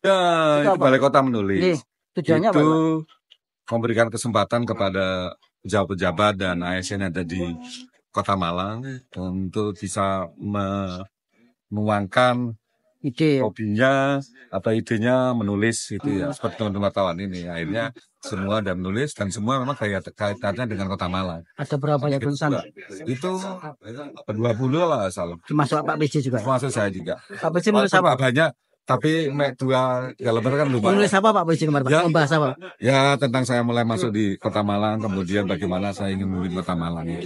Ya, itu balai kota menulis. Nih, tujuannya itu apa, memberikan kesempatan kepada pejabat-pejabat dan ASN yang ada di Kota Malang untuk bisa menuangkan ide hobinya atau idenya menulis itu ya hmm. seperti teman-teman wartawan ini akhirnya semua ada menulis dan semua memang kayak kaitannya dengan kota Malang ada berapa ya tulisan gitu, itu berdua puluh lah salam. termasuk Pak PJ juga termasuk saya juga Pak PJ menulis apa banyak tapi naik dua kalau ya kan lupa. Menulis apa Pak polisi kemarin Ya, Membahas apa? Ya tentang saya mulai masuk di Kota Malang, kemudian bagaimana saya ingin memimpin Kota Malang.